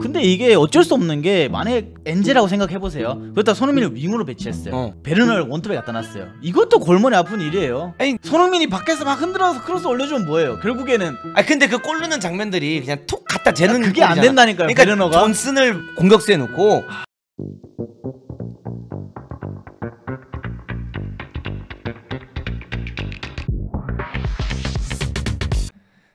근데 이게 어쩔 수 없는 게 만약 엔제라고 생각해 보세요. 그렇다 손흥민을 윙으로 배치했어요. 어. 베르너를 원톱에 갖다 놨어요. 이것도 골머리 아픈 일이에요. 아니 손흥민이 밖에서 막 흔들어서 크로스 올려주면 뭐예요? 결국에는 아 근데 그골 넣는 장면들이 그냥 톡 갖다 재는 아, 그게 안 골이잖아. 된다니까요. 그러니까 베르너가 존슨을 공격수에 놓고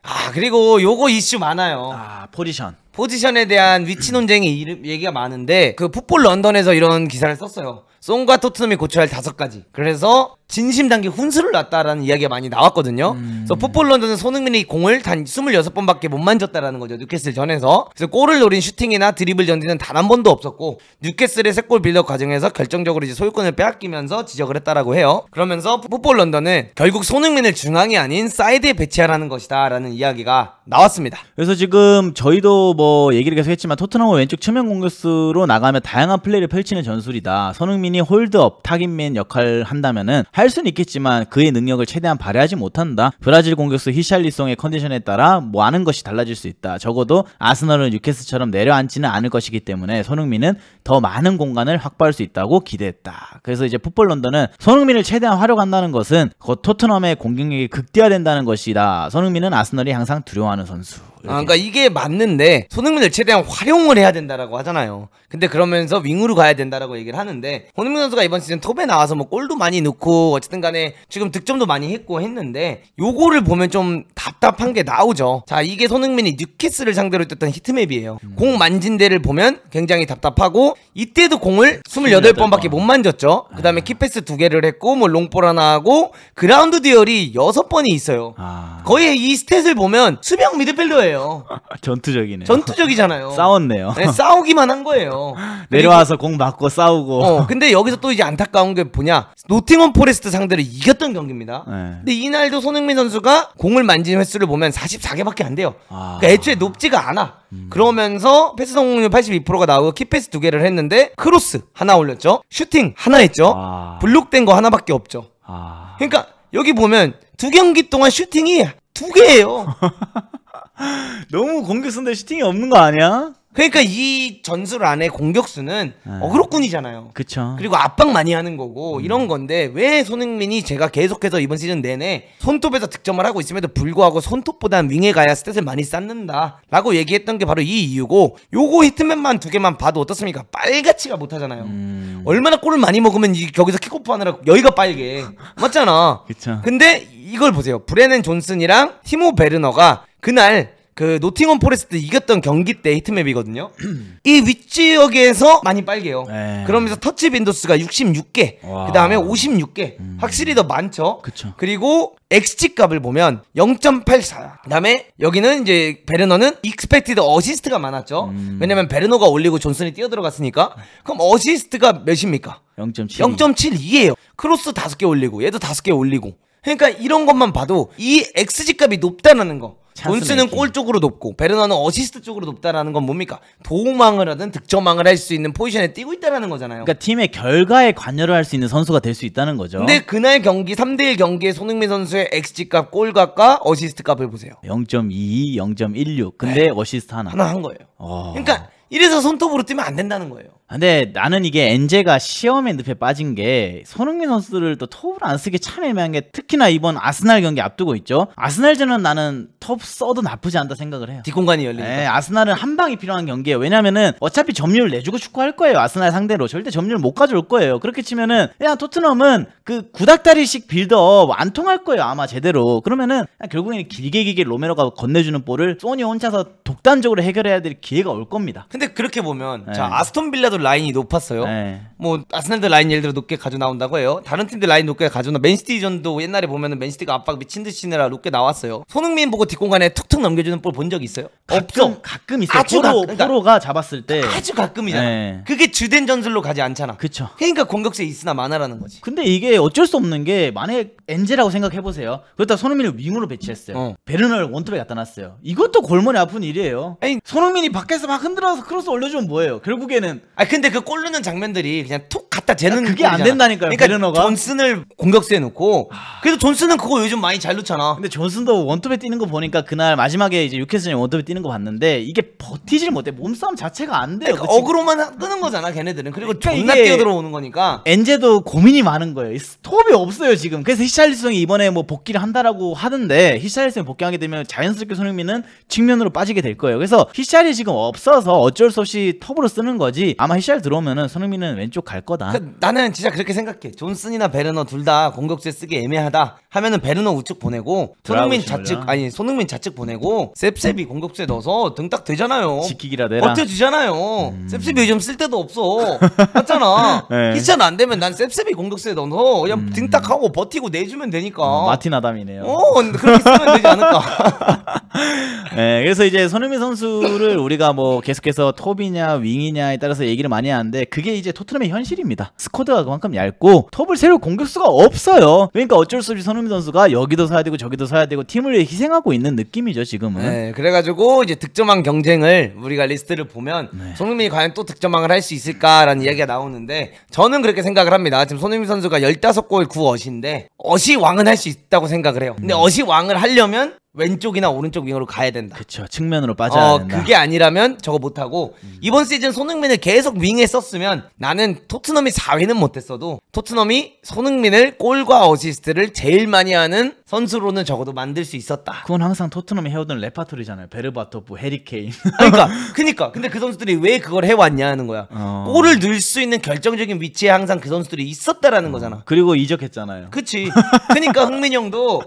아 그리고 요거 이슈 많아요. 아 포지션. 포지션에 대한 위치 논쟁이 이름, 얘기가 많은데 그 풋볼 런던에서 이런 기사를 썼어요. 송과 토트넘이 고쳐야 할 다섯 가지. 그래서 진심 담계 훈수를 놨다라는 이야기가 많이 나왔거든요. 음. 그래서 풋볼 런던은 손흥민이 공을 단 26번밖에 못 만졌다라는 거죠. 뉴캐슬 전에서. 그래서 골을 노린 슈팅이나 드리블 전진은 단 한 번도 없었고 뉴캐슬의 세 골 빌드 과정에서 결정적으로 이제 소유권을 빼앗기면서 지적을 했다라고 해요. 그러면서 풋볼 런던은 결국 손흥민을 중앙이 아닌 사이드에 배치하라는 것이다라는 이야기가 나왔습니다. 그래서 지금 저희도 뭐뭐 얘기를 계속했지만 토트넘은 왼쪽 측면 공격수로 나가며 다양한 플레이를 펼치는 전술이다. 선흥민이 홀드업 타깃맨 역할을 한다면은 할 수는 있겠지만 그의 능력을 최대한 발휘하지 못한다. 브라질 공격수 히샬리송의 컨디션에 따라 많은 뭐 것이 달라질 수 있다. 적어도 아스널은 뉴캐스처럼 내려앉지는 않을 것이기 때문에 선흥민은 더 많은 공간을 확보할 수 있다고 기대했다. 그래서 이제 풋볼 런던은 선흥민을 최대한 활용한다는 것은 곧 토트넘의 공격력이 극대화된다는 것이다. 선흥민은 아스널이 항상 두려워하는 선수. 이게 아, 네. 그러니까 이게 맞는데 손흥민을 최대한 활용을 해야 된다라고 하잖아요. 근데 그러면서 윙으로 가야 된다라고 얘기를 하는데 손흥민 선수가 이번 시즌 톱에 나와서 뭐 골도 많이 넣고 어쨌든 간에 지금 득점도 많이 했고 했는데 요거를 보면 좀 답답한 게 나오죠. 자, 이게 손흥민이 뉴캐스를 상대로 뜯던 히트맵이에요. 음. 공 만진 데를 보면 굉장히 답답하고 이때도 공을 28번밖에 못 만졌죠. 그다음에 아. 키패스 두 개를 했고 뭐 롱볼 하나 하고 그라운드 듀얼이 6 번이 있어요. 아. 거의 이 스탯을 보면 수명 미드필더예요. 거예요. 전투적이네요. 전투적이잖아요. 싸웠네요. 네, 싸우기만 한 거예요. 내려와서 공 맞고 싸우고. 어, 근데 여기서 또 이제 안타까운 게 뭐냐? 노팅엄 포레스트 상대를 이겼던 경기입니다. 네. 근데 이날도 손흥민 선수가 공을 만진 횟수를 보면 44개밖에 안 돼요. 아... 그러니까 애초에 높지가 않아. 음. 그러면서 패스 성공률 82%가 나오고 키패스 두 개를 했는데 크로스 하나 올렸죠. 슈팅 하나 했죠. 아... 블록된 거 하나밖에 없죠. 아... 그러니까 여기 보면 두 경기 동안 슈팅이 두 개예요. 너무 공격수인데 슈팅이 없는 거 아니야? 그러니까 이 전술 안에 공격수는 네. 어그로꾼이잖아요. 그쵸. 그리고 압박 많이 하는 거고 음. 이런 건데 왜 손흥민이 제가 계속해서 이번 시즌 내내 손톱에서 득점을 하고 있음에도 불구하고 손톱보단 윙에 가야 스탯을 많이 쌓는다라고 얘기했던 게 바로 이 이유고 요거 히트맨만 두 개만 봐도 어떻습니까? 빨갛지가 못하잖아요. 음... 얼마나 골을 많이 먹으면 여기서 킥오프 하느라 여기가 빨개 맞잖아. 그쵸. 근데 이걸 보세요. 브레넨 존슨이랑 티모 베르너가 그날 그 노팅엄 포레스트 이겼던 경기 때 히트맵이거든요. 이 윗지역에서 많이 빨개요. 에이. 네. 그러면서 터치 빈도수가 66개, 그 다음에 56개, 음. 확실히 더 많죠. 그쵸. 그리고 XG 값을 보면 0.84. 그다음에 여기는 이제 베르너는 익스펙티드 어시스트가 많았죠. 음. 왜냐면 베르너가 올리고 존슨이 뛰어들어갔으니까. 그럼 어시스트가 몇입니까? 0.72. 0.72예요. 크로스 5개 올리고 얘도 5개 올리고. 그러니까 이런 것만 봐도 이 XG 값이 높다는 거. 돈스는 골 쪽으로 높고 베르나는 어시스트 쪽으로 높다라는 건 뭡니까? 도움망을 하든 득점망을 할 수 있는 포지션에 뛰고 있다라는 거잖아요. 그러니까 팀의 결과에 관여를 할 수 있는 선수가 될 수 있다는 거죠. 근데 그날 경기 3대1 경기에 손흥민 선수의 xg 값, 골값과 어시스트 값을 보세요. 0.22, 0.16. 근데 네. 어시스트 하나. 하나 한 거예요. 어... 그러니까 이래서 손톱으로 뛰면 안 된다는 거예요. 근데 나는 이게 엔제가 시험의 늪에 빠진 게 손흥민 선수를 또 톱을 안 쓰기 참 애매한 게 특히나 이번 아스날 경기 앞두고 있죠. 아스날전은 나는 톱 써도 나쁘지 않다 생각을 해요. 뒷공간이 열리니까. 네, 아스날은 한 방이 필요한 경기예요. 왜냐면은 어차피 점유율 내주고 축구할 거예요. 아스날 상대로 절대 점유율 못 가져올 거예요. 그렇게 치면은 그냥 토트넘은 그 구닥다리식 빌드업 안 통할 거예요. 아마 제대로. 그러면은 결국에는 길게 길게 로메로가 건네주는 볼을 소니 혼자서 독단적으로 해결해야 될 기회가 올 겁니다. 근데 그렇게 보면 네. 자 아스톤 빌라 아스날 라인이 높았어요. 네. 뭐아스날드 라인 예를 들어 높게 가져 나온다고 해요. 다른 팀들 라인 높게 가져 나. 맨시티전도 옛날에 보면은 맨시티가 압박 미친 듯이 내라 높게 나왔어요. 손흥민 보고 뒷공간에 툭툭 넘겨주는 볼 본 적 있어요? 가끔, 없어. 가끔 있어요. 아주 포로, 가끔, 그러니까 포로가 잡았을 때 아주 가끔이잖아. 네. 그게 주된 전술로 가지 않잖아. 그쵸. 그러니까 공격수 있으나 마나라는 거지. 근데 이게 어쩔 수 없는 게 만약 엔제라고 생각해 보세요. 그렇다 손흥민을 윙으로 배치했어요. 어. 베르널 원톱에 갖다 놨어요. 이것도 골머리 아픈 일이에요. 아니, 손흥민이 밖에서 막 흔들어서 크로스 올려주면 뭐예요? 결국에는 아, 근데 그꼴르는 장면들이 그냥 툭 갖다 재는 아, 그게 골이잖아. 안 된다니까요. 그러니까 베르너가. 존슨을 공격수에 놓고 아. 그래도 존슨은 그거 요즘 많이 잘놓잖아 근데 존슨도 원톱에 뛰는 거 보니까 그날 마지막에 이제 유캐슬이 원톱에 뛰는 거 봤는데 이게 버티질 못해. 몸싸움 자체가 안 돼요. 그러니까 어그로만 끄는 거잖아 걔네들은. 그리고 그러니까 존나 뛰어들어오는 거니까. 엔제도 고민이 많은 거예요. 스톱이 없어요 지금. 그래서 히샬리송이 이번에 뭐 복귀를 한다라고 하는데 히샬리송이 복귀하게 되면 자연스럽게 손흥민은 측면으로 빠지게 될 거예요. 그래서 히샬이 지금 없어서 어쩔 수 없이 톱으로 쓰는 거지. 아마 아마 히샬 들어오면은 손흥민은 왼쪽 갈 거다. 그 나는 진짜 그렇게 생각해. 존슨이나 베르너 둘 다 공격수에 쓰기 애매하다. 하면은 베르너 우측 보내고 손흥민 좌측 아니 손흥민 좌측 보내고 셉셉이 공격수에 넣어서 등딱 되잖아요. 지키기라도 해라. 버텨주잖아요. 음... 셉셉이 요즘 쓸 데도 없어. 맞잖아. 네. 히샬 안 되면 난 셉셉이 공격수에 넣어서 그냥 음... 등딱 하고 버티고 내주면 되니까. 음, 마틴 아담이네요. 어 그렇게 쓰면 되지 않을까. 네, 그래서 이제 손흥민 선수를 우리가 뭐 계속해서 톱이냐 윙이냐에 따라서 얘기 얘기를 많이 하는데 그게 이제 토트넘의 현실입니다. 스쿼드가 그만큼 얇고 톱을 세울 공격수가 없어요. 그러니까 어쩔 수 없이 손흥민 선수가 여기도 사야 되고 저기도 사야 되고 팀을 위해 희생하고 있는 느낌이죠 지금은. 네, 그래가지고 이제 득점왕 경쟁을 우리가 리스트를 보면 네. 손흥민이 과연 또 득점왕을 할 수 있을까라는 네. 이야기가 나오는데 저는 그렇게 생각을 합니다. 지금 손흥민 선수가 15골 9어시인데 어시 왕은 할 수 있다고 생각을 해요. 근데 네. 어시 왕을 하려면 왼쪽이나 오른쪽 윙으로 가야 된다. 그렇죠. 측면으로 빠져야 어, 된다. 그게 아니라면 저거 못 하고 음. 이번 시즌 손흥민을 계속 윙에 썼으면 나는 토트넘이 4위는못 했어도 토트넘이 손흥민을 골과 어시스트를 제일 많이 하는 선수로는 적어도 만들 수 있었다. 그건 항상 토트넘이 해오던 레파토리잖아요. 베르바토프, 해리케인. 그러니까 그러니까 근데 그 선수들이 왜 그걸 해 왔냐 는 거야. 어. 골을 넣을 수 있는 결정적인 위치에 항상 그 선수들이 있었다라는 어. 거잖아. 그리고 이적했잖아요. 그렇지. 그러니까 흥민 형도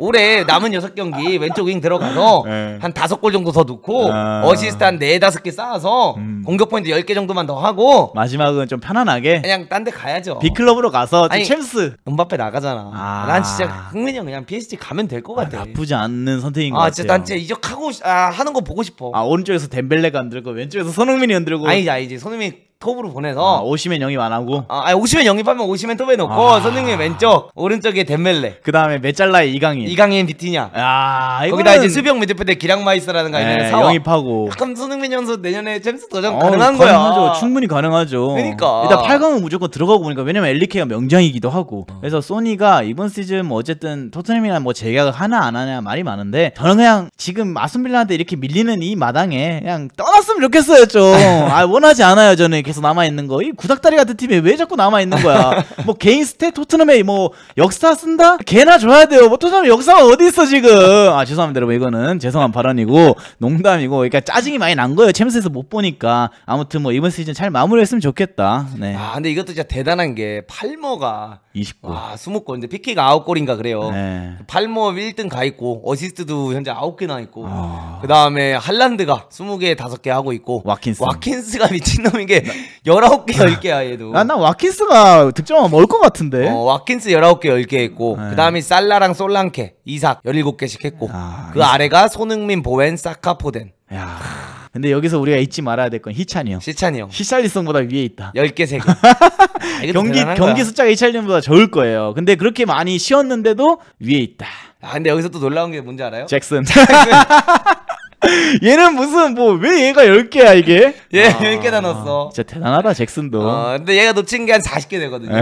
올해 남은 여섯 경기 왼쪽 윙 들어가서 네. 한 다섯 골 정도 더 넣고 아. 어시스트 한 네 다섯 개 쌓아서 음. 공격 포인트 열 개 정도만 더 하고 마지막은 좀 편안하게 그냥 딴 데 가야죠. 빅클럽으로 가서 아니, 챔스 음바페 나가잖아. 아. 난 진짜 흥민이 형 그냥 PSG 가면 될것 아, 같아. 아, 나쁘지 않는 선택인 아, 것 같아요. 난 진짜 이적하고 아, 하는 거 보고 싶어. 아 오른쪽에서 덴벨레가 안 들고 왼쪽에서 손흥민이 안 들고 아니지 아니지 손흥민 톱으로 보내서 아, 오시면 영입 안 하고 아, 아니, 오시면 영입하면 오시면 톱에 놓고 아. 선생님 왼쪽 오른쪽에 덴멜레 그 다음에 메짤라의 이강인 이강인 비티냐 아, 거기다 이제 수병형 미드필더 기량마이스라는가 이런 네, 사 영입하고 약간 선생님 연수 내년에 챔스 도전 어, 가능한 거야 가능하죠 충분히 가능하죠 그러니까 일단 8강은 무조건 들어가고 보니까 왜냐면 엘리케가 명장이기도 하고 어. 그래서 소니가 이번 시즌 뭐 어쨌든 토트넘이랑 뭐 재계약을 하나 안 하냐 말이 많은데 저는 그냥 지금 아스빌라한테 이렇게 밀리는 이 마당에 그냥 떠났으면 좋겠어요 좀 아 원하지 않아요 저는 계속 남아있는 거. 이 구닥다리 같은 팀에 왜 자꾸 남아있는 거야. 뭐 개인 스탯 토트넘에 뭐 역사 쓴다? 개나 줘야 돼요. 뭐 토트넘 역사가 어디 있어 지금. 아 죄송합니다 여러분 이거는 죄송한 발언이고 농담이고 그러니까 짜증이 많이 난 거예요. 챔스에서 못 보니까. 아무튼 뭐 이번 시즌 잘 마무리했으면 좋겠다. 네. 아 근데 이것도 진짜 대단한 게 팔머가 29. 와, 20골인데 PK가 9골인가 그래요. 네. 팔모 1등 가 있고 어시스트도 현재 9개 나 있고. 아... 그다음에 할란드가 20개 5개 하고 있고 와킨스. 와킨스가 미친놈인 게 아, 나... 19개 10개야 얘도. 난, 난 와킨스가 득점하면 멀것 같은데. 어, 와킨스 19개 10개 했고 네. 그다음에 살라랑 솔랑케, 이삭 17개씩 했고 아... 그 아래가 손흥민, 보웬, 사카, 포덴. 야... 근데 여기서 우리가 잊지 말아야 될 건 희찬이 형. 희찬이 형. 히샬리송보다 위에 있다. 10개 세개 아, 경기 경기 숫자가 히샬이송보다 적을 거예요. 근데 그렇게 많이 쉬었는데도 위에 있다. 아 근데 여기서 또 놀라운 게 뭔지 알아요? 잭슨. 얘는 무슨 뭐 왜 얘가 10개야 이게? 얘 아, 1 0개다 넣었어. 진짜 대단하다 잭슨도. 어, 근데 얘가 놓친 게 한 40개 되거든요. 네.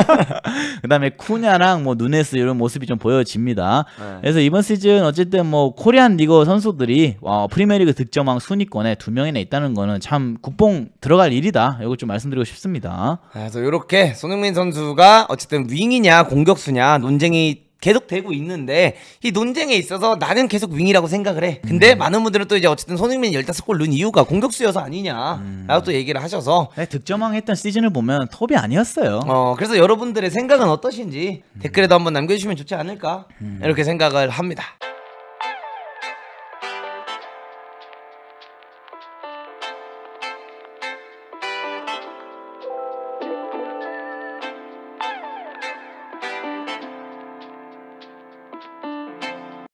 그다음에 쿠냐랑 뭐 누네스 이런 모습이 좀 보여집니다. 네. 그래서 이번 시즌 어쨌든 뭐 코리안 리그 선수들이 와, 프리메리그 득점왕 순위권에 두 명이나 있다는 거는 참 국뽕 들어갈 일이다. 이거 좀 말씀드리고 싶습니다. 아, 그래서 이렇게 손흥민 선수가 어쨌든 윙이냐 공격수냐 논쟁이 계속 되고 있는데 이 논쟁에 있어서 나는 계속 윙이라고 생각을 해. 근데 음. 많은 분들은 또 이제 어쨌든 손흥민이 15골 넣은 이유가 공격수여서 아니냐라고 음. 또 얘기를 하셔서 네, 득점왕 했던 시즌을 보면 톱이 아니었어요. 어, 그래서 여러분들의 생각은 어떠신지 음. 댓글에도 한번 남겨주시면 좋지 않을까 음. 이렇게 생각을 합니다.